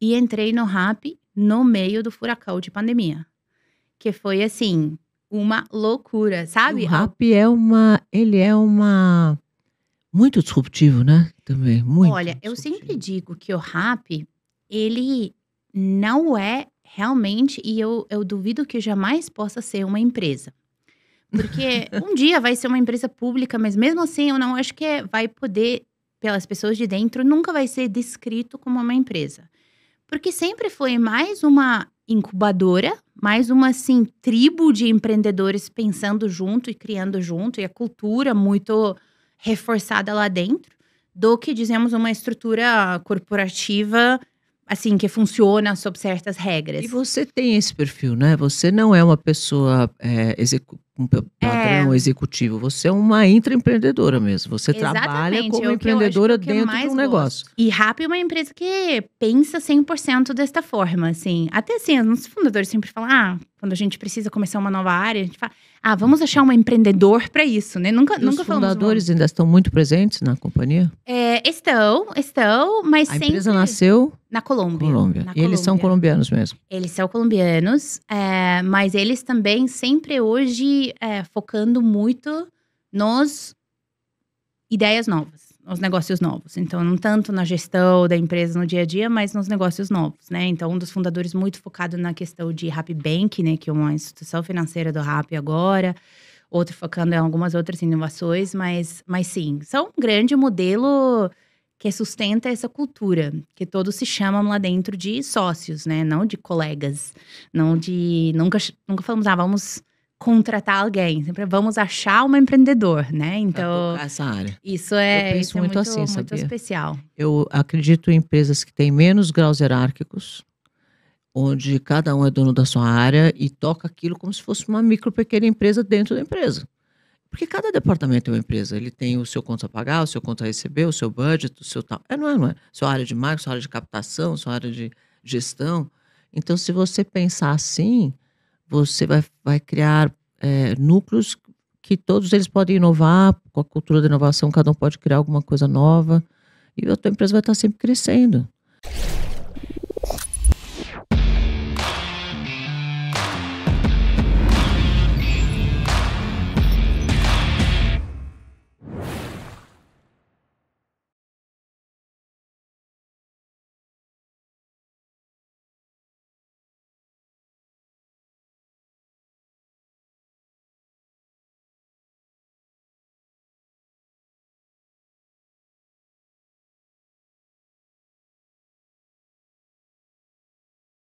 e entrei no RAP no meio do furacão de pandemia. Que foi assim, uma loucura, sabe? O RAP é uma. Ele é uma. Muito disruptivo, né? Também, muito. Olha, eu sempre digo que o RAP, ele não é realmente, e eu, eu duvido que jamais possa ser uma empresa. Porque um dia vai ser uma empresa pública, mas mesmo assim eu não acho que vai poder, pelas pessoas de dentro, nunca vai ser descrito como uma empresa porque sempre foi mais uma incubadora, mais uma assim tribo de empreendedores pensando junto e criando junto e a cultura muito reforçada lá dentro, do que dizemos uma estrutura corporativa assim, que funciona sob certas regras. E você tem esse perfil, né? Você não é uma pessoa é, um é. padrão é. executivo, você é uma intraempreendedora mesmo. Você Exatamente, trabalha é como é empreendedora dentro de um gosto. negócio. E RAP é uma empresa que pensa 100% desta forma, assim. Até assim, os fundadores sempre falam, ah, quando a gente precisa começar uma nova área, a gente fala, ah, vamos achar um empreendedor para isso, né? Nunca, e nunca os fundadores uma... ainda estão muito presentes na companhia? É, estão, estão, mas a sempre... A empresa nasceu na Colômbia. Colômbia. Na e Colômbia. eles são colombianos mesmo. Eles são colombianos, é, mas eles também sempre hoje é, focando muito nos ideias novas, nos negócios novos. Então, não tanto na gestão da empresa no dia a dia, mas nos negócios novos, né? Então, um dos fundadores muito focado na questão de Happy Bank, né? Que é uma instituição financeira do rap agora. Outro focando em algumas outras inovações, mas, mas sim, são um grande modelo que sustenta essa cultura, que todos se chamam lá dentro de sócios, né? Não de colegas, não de nunca nunca falamos ah vamos contratar alguém, sempre vamos achar um empreendedor, né? Então essa área. Isso é, eu penso isso é muito, é muito assim, muito especial. Eu acredito em empresas que têm menos graus hierárquicos, onde cada um é dono da sua área e toca aquilo como se fosse uma micro pequena empresa dentro da empresa. Porque cada departamento é uma empresa. Ele tem o seu conto a pagar, o seu conto a receber, o seu budget, o seu tal. É, não é, não é? Sua área de marketing, sua área de captação, sua área de gestão. Então, se você pensar assim, você vai, vai criar é, núcleos que todos eles podem inovar, com a cultura da inovação, cada um pode criar alguma coisa nova. E a tua empresa vai estar sempre crescendo.